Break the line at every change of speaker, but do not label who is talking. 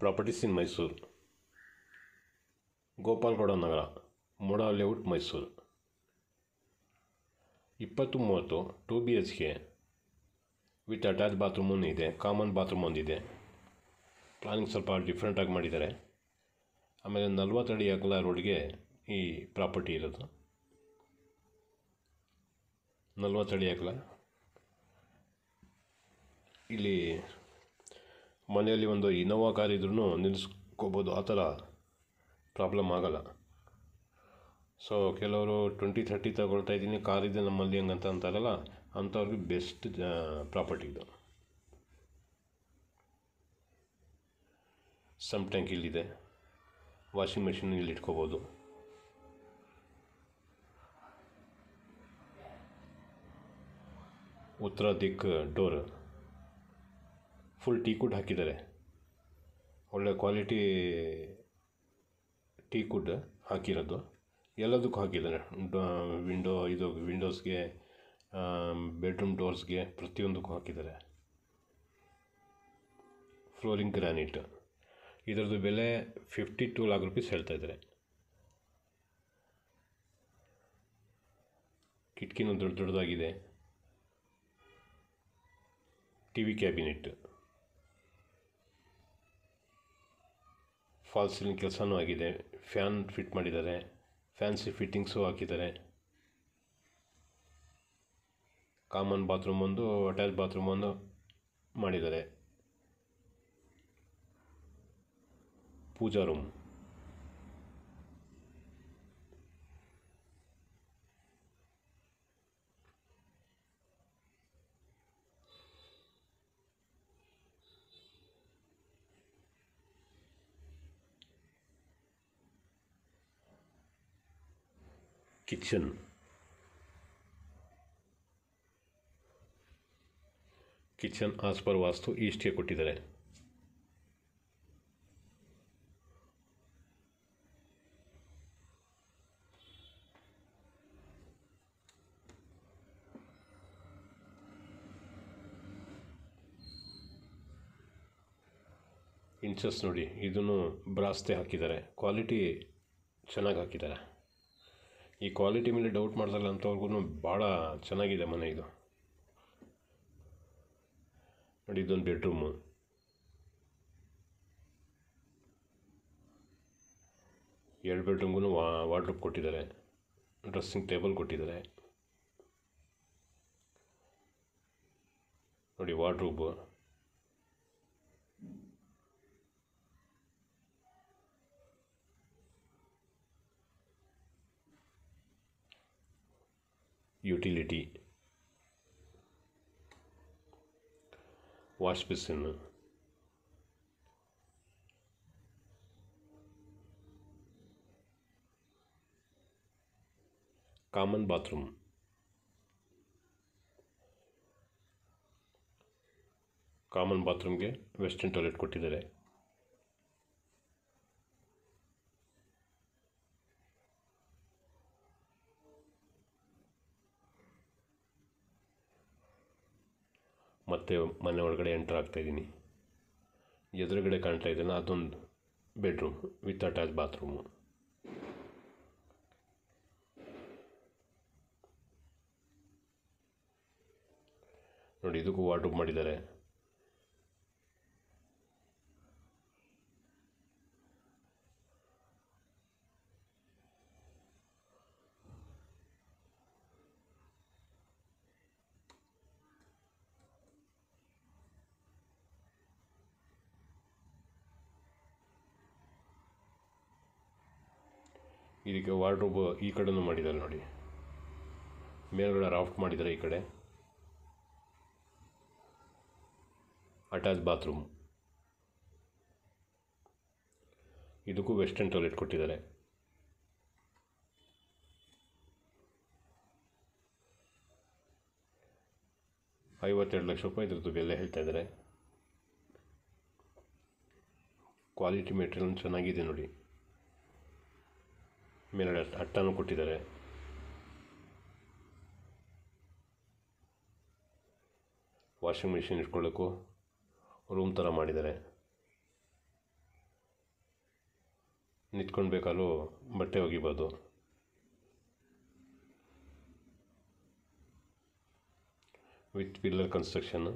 properties in Mysuru Gopalgowda Nagar MUDA layout Mysuru ಇಪ್ಪತ್ತು ಮೂವತ್ತು two B H K with attach bathroom ಒಂದು ಇದೆ ಕಾಮನ್ ಬಾತ್ರೂಮ್ ಒಂದಿದೆ ಪ್ಲಾನಿಂಗ್ ಸ್ವಲ್ಪ ಡಿಫ್ರೆಂಟಾಗಿ ಮಾಡಿದ್ದಾರೆ ಆಮೇಲೆ ನಲ್ವತ್ತಡಿ ಅಗಲ ರೋಡ್ಗೆ ಈ ಪ್ರಾಪರ್ಟಿ ಇರೋದು ನಲ್ವತ್ತಡಿ ಅಗಲ ಇಲ್ಲಿ ಮನೆಯಲ್ಲಿ ಒಂದು ಇನೋವಾ ಕಾರ್ ಇದ್ರೂ ನಿಲ್ಲಿಸ್ಕೋಬೋದು ಆ ಥರ ಪ್ರಾಬ್ಲಮ್ ಆಗೋಲ್ಲ ಸೊ ಕೆಲವರು ಟ್ವೆಂಟಿ ಥರ್ಟಿ ತಗೊಳ್ತಾ ಇದ್ದೀನಿ ಕಾರಿದೆ ನಮ್ಮಲ್ಲಿ ಹೆಂಗಂತ ಅಂತಾರಲ್ಲ ಅಂಥವ್ರಿಗೆ ಬೆಸ್ಟ್ ಪ್ರಾಪರ್ಟಿ ಇದು ಸಮ್ ಟ್ಯಾಂಕ್ ಇಲ್ಲಿದೆ ವಾಷಿಂಗ್ ಮೆಷಿನ್ ಇಲ್ಲಿ ಇಟ್ಕೋಬೋದು ಉತ್ತರ ದಿಕ್ ಡೋರ್ ಫುಲ್ ಟೀ ಕುಡ್ ಹಾಕಿದ್ದಾರೆ ಒಳ್ಳೆ ಕ್ವಾಲಿಟಿ ಟೀ ಕುಡ್ ಹಾಕಿರೋದು ಎಲ್ಲದಕ್ಕೂ ಹಾಕಿದ್ದಾರೆ ವಿಂಡೋ ಇದು ವಿಂಡೋಸ್ಗೆ ಬೆಡ್ರೂಮ್ ಡೋರ್ಸ್ಗೆ ಪ್ರತಿಯೊಂದಕ್ಕೂ ಹಾಕಿದ್ದಾರೆ ಫ್ಲೋರಿಂಗ್ ಗ್ರಾನೈಟ್ ಇದರದ್ದು ಬೆಲೆ ಫಿಫ್ಟಿ ಟೂ ಲಾಕ್ ರುಪೀಸ್ ಹೇಳ್ತಾ ಇದ್ದಾರೆ ಕಿಟಕಿನೂ ದೊಡ್ಡ ದೊಡ್ಡದಾಗಿದೆ T V cabinet fall ceiling ಕೆಲಸನೂ ಆಗಿದೆ ಫ್ಯಾನ್ ಫಿಟ್ ಮಾಡಿದ್ದಾರೆ ಫ್ಯಾನ್ಸಿ ಫಿಟ್ಟಿಂಗ್ಸು ಹಾಕಿದ್ದಾರೆ ಕಾಮನ್ ಬಾತ್ರೂಮ್ ಒಂದು ಅಟ್ಯಾಚ್ ಬಾತ್ರೂಮ್ ಒಂದು ಮಾಡಿದ್ದಾರೆ puja room kitchen kitchen as per vastu ಈಸ್ಟ್ಗೆ ಕೊಟ್ಟಿದ್ದಾರೆ ಇಂಚಸ್ ನೋಡಿ ಇದನ್ನು ಬ್ರಾಸ್ತೆ ಹಾಕಿದ್ದಾರೆ ಕ್ವಾಲಿಟಿ ಚೆನ್ನಾಗಿ ಹಾಕಿದ್ದಾರೆ ಈ ಕ್ವಾಲಿಟಿ ಮೇಲೆ ಡೌಟ್ ಮಾಡ್ತಾರಲ್ಲ ಅಂಥವ್ರಿಗೂ ಭಾಳ ಚೆನ್ನಾಗಿದೆ ಮನೆ ಇದು ನೋಡಿ ಇದೊಂದು ಬೆಡ್ರೂಮು ಎರಡು ಬೆಡ್ರೂಮ್ಗೂ ವಾ ವಾಡ್ರೂಪ್ ಕೊಟ್ಟಿದ್ದಾರೆ ಡ್ರೆಸ್ಸಿಂಗ್ ಟೇಬಲ್ ಕೊಟ್ಟಿದ್ದಾರೆ ನೋಡಿ wardrobe utility wash basin common bathroom common ಬಾತ್ರೂಮ್ಗೆ ವೆಸ್ಟರ್ನ್ ಟಾಯ್ಲೆಟ್ ಕೊಟ್ಟಿದ್ದಾರೆ ಮತ್ತು ಮನೆ ಒಳಗಡೆ ಎಂಟ್ರ್ ಆಗ್ತಾಯಿದ್ದೀನಿ ಎದುರುಗಡೆ ಕಾಣ್ತಾ ಇದೆಯಲ್ಲ ಅದೊಂದು ಬೆಡ್ರೂಮ್ ವಿತ್ ಅಟ್ಯಾಚ್ ಬಾತ್ರೂಮು ನೋಡಿ ಇದಕ್ಕೂ ವಾರ್ಡ್ರೋಬ್ ಮಾಡಿದ್ದಾರೆ ಇದಕ್ಕೆ ವಾರ್ಡ್ರೋಬ್ ಈ ಕಡೆನೂ ಮಾಡಿದ್ದಾರೆ ನೋಡಿ ಮೇಲ್ಗಡೆ ರಾಫ್ಟ್ ಮಾಡಿದ್ದಾರೆ ಈ ಕಡೆ ಅಟ್ಯಾಚ್ ಬಾತ್ರೂಮ್ ಇದಕ್ಕೂ ವೆಸ್ಟರ್ನ್ ಟಾಯ್ಲೆಟ್ ಕೊಟ್ಟಿದ್ದಾರೆ ಐವತ್ತೆರಡು ಲಕ್ಷ ರೂಪಾಯಿ ಇದ್ರದ್ದು ಬೆಲೆ ಹೇಳ್ತಾ ಇದ್ದಾರೆ ಕ್ವಾಲಿಟಿ ಮೆಟೀರಿಯಲ್ ಚೆನ್ನಾಗಿದೆ ನೋಡಿ ಮೇಲೆ ಅಟ್ಟನ್ನು ಕೊಟ್ಟಿದ್ದಾರೆ ವಾಷಿಂಗ್ ಮಿಷಿನ್ ಇಟ್ಕೊಳ್ಳೋಕ್ಕೂ ರೂಮ್ ಥರ ಮಾಡಿದ್ದಾರೆ ನಿಂತ್ಕೊಂಡು ಬೇಕಾದ್ರೂ ಬಟ್ಟೆ ಒಗಿಬೋದು ವಿತ್ ಪಿಲ್ಲರ್ ಕನ್ಸ್ಟ್ರಕ್ಷನ್